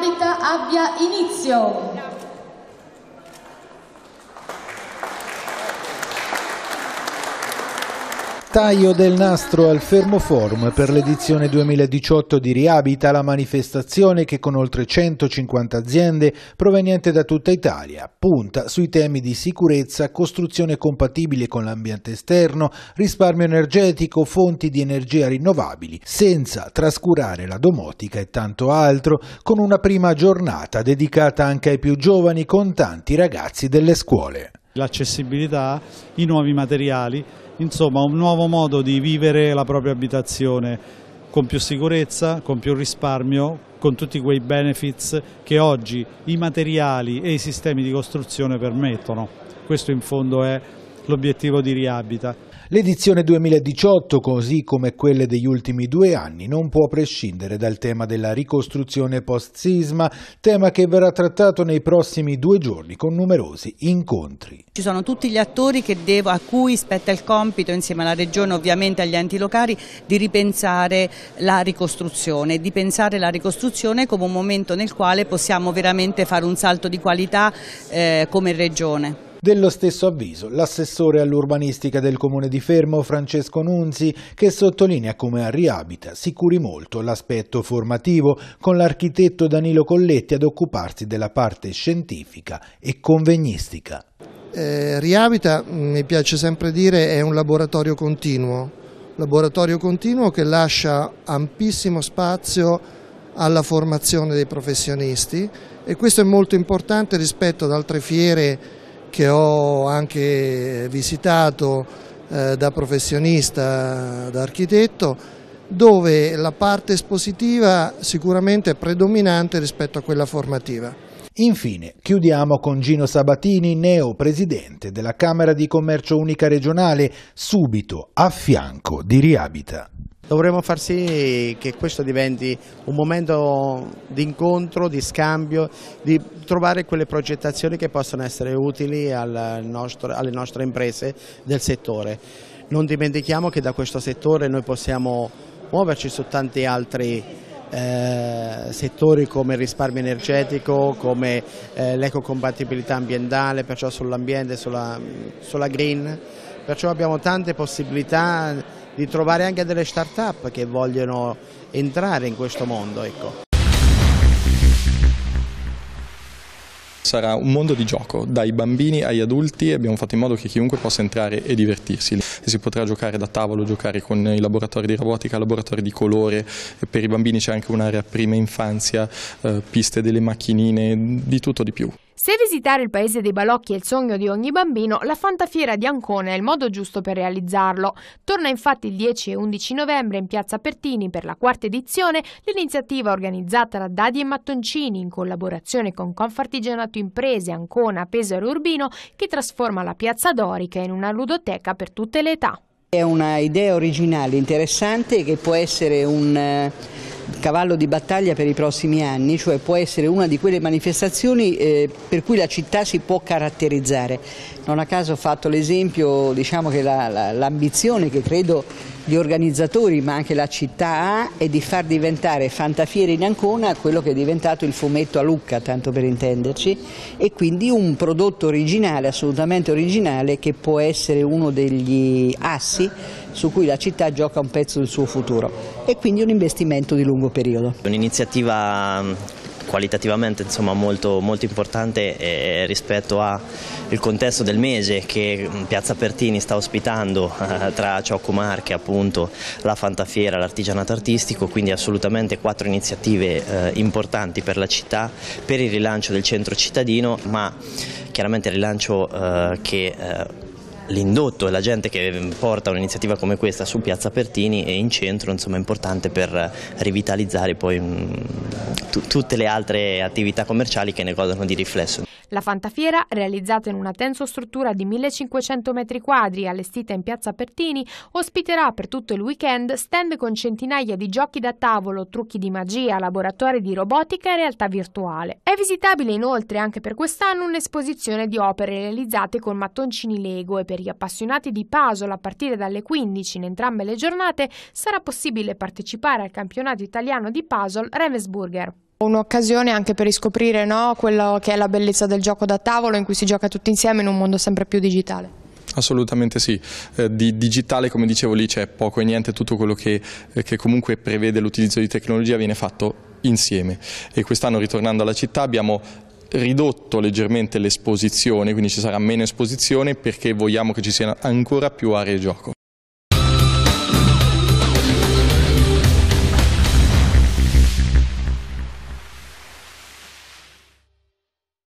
Abita abbia inizio. Taglio del nastro al Fermoforum per l'edizione 2018 di Riabita, la manifestazione che con oltre 150 aziende provenienti da tutta Italia punta sui temi di sicurezza, costruzione compatibile con l'ambiente esterno, risparmio energetico, fonti di energia rinnovabili, senza trascurare la domotica e tanto altro, con una prima giornata dedicata anche ai più giovani con tanti ragazzi delle scuole. L'accessibilità, i nuovi materiali insomma un nuovo modo di vivere la propria abitazione con più sicurezza, con più risparmio, con tutti quei benefits che oggi i materiali e i sistemi di costruzione permettono. Questo in fondo è l'obiettivo di Riabita. L'edizione 2018, così come quelle degli ultimi due anni, non può prescindere dal tema della ricostruzione post-sisma, tema che verrà trattato nei prossimi due giorni con numerosi incontri. Ci sono tutti gli attori devo, a cui spetta il compito, insieme alla Regione ovviamente agli enti locali, di ripensare la ricostruzione, di pensare la ricostruzione come un momento nel quale possiamo veramente fare un salto di qualità eh, come Regione. Dello stesso avviso l'assessore all'urbanistica del comune di Fermo Francesco Nunzi che sottolinea come a Riabita si curi molto l'aspetto formativo con l'architetto Danilo Colletti ad occuparsi della parte scientifica e convegnistica. Eh, Riabita, mm, mi piace sempre dire, è un laboratorio continuo, laboratorio continuo che lascia ampissimo spazio alla formazione dei professionisti e questo è molto importante rispetto ad altre fiere che ho anche visitato eh, da professionista, da architetto, dove la parte espositiva sicuramente è predominante rispetto a quella formativa. Infine, chiudiamo con Gino Sabatini, neo presidente della Camera di Commercio Unica Regionale, subito a fianco di Riabita dovremmo far sì che questo diventi un momento di incontro, di scambio, di trovare quelle progettazioni che possono essere utili al nostro, alle nostre imprese del settore. Non dimentichiamo che da questo settore noi possiamo muoverci su tanti altri eh, settori come il risparmio energetico, come eh, l'ecocompatibilità ambientale, perciò sull'ambiente, sulla, sulla green, perciò abbiamo tante possibilità di trovare anche delle start-up che vogliono entrare in questo mondo. Ecco. sarà un mondo di gioco, dai bambini agli adulti abbiamo fatto in modo che chiunque possa entrare e divertirsi. Si potrà giocare da tavolo, giocare con i laboratori di robotica, laboratori di colore, per i bambini c'è anche un'area prima infanzia, eh, piste delle macchinine, di tutto di più. Se visitare il paese dei balocchi è il sogno di ogni bambino, la Fantafiera di Ancona è il modo giusto per realizzarlo. Torna infatti il 10 e 11 novembre in Piazza Pertini per la quarta edizione l'iniziativa organizzata da Dadi e Mattoncini in collaborazione con Confartigianato Imprese, Ancona, Pesaro e Urbino che trasforma la Piazza Dorica in una ludoteca per tutte le età. È un'idea originale, interessante che può essere un eh, cavallo di battaglia per i prossimi anni, cioè può essere una di quelle manifestazioni eh, per cui la città si può caratterizzare. Non a caso ho fatto l'esempio, diciamo che l'ambizione la, la, che credo gli organizzatori ma anche la città ha è di far diventare Fantafiere in Ancona quello che è diventato il fumetto a Lucca, tanto per intenderci, e quindi un prodotto originale, assolutamente originale, che può essere uno degli assi su cui la città gioca un pezzo del suo futuro e quindi un investimento di lungo periodo. Un'iniziativa mm, qualitativamente insomma, molto, molto importante eh, rispetto al contesto del mese che mm, Piazza Pertini sta ospitando eh, tra Ciocco Marche, appunto, la Fantafiera, l'artigianato artistico, quindi assolutamente quattro iniziative eh, importanti per la città, per il rilancio del centro cittadino, ma chiaramente il rilancio eh, che eh, l'indotto e la gente che porta un'iniziativa come questa su Piazza Pertini e in centro insomma, è importante per rivitalizzare poi mm, tutte le altre attività commerciali che ne godono di riflesso. La Fantafiera, realizzata in una tenso struttura di 1500 m2 allestita in piazza Pertini, ospiterà per tutto il weekend stand con centinaia di giochi da tavolo, trucchi di magia, laboratori di robotica e realtà virtuale. È visitabile inoltre anche per quest'anno un'esposizione di opere realizzate con mattoncini Lego e per gli appassionati di puzzle a partire dalle 15 in entrambe le giornate sarà possibile partecipare al campionato italiano di puzzle Ravensburger. Un'occasione anche per riscoprire no, quello che è la bellezza del gioco da tavolo in cui si gioca tutti insieme in un mondo sempre più digitale. Assolutamente sì, eh, di digitale come dicevo lì c'è poco e niente, tutto quello che, eh, che comunque prevede l'utilizzo di tecnologia viene fatto insieme e quest'anno ritornando alla città abbiamo ridotto leggermente l'esposizione, quindi ci sarà meno esposizione perché vogliamo che ci siano ancora più aree gioco.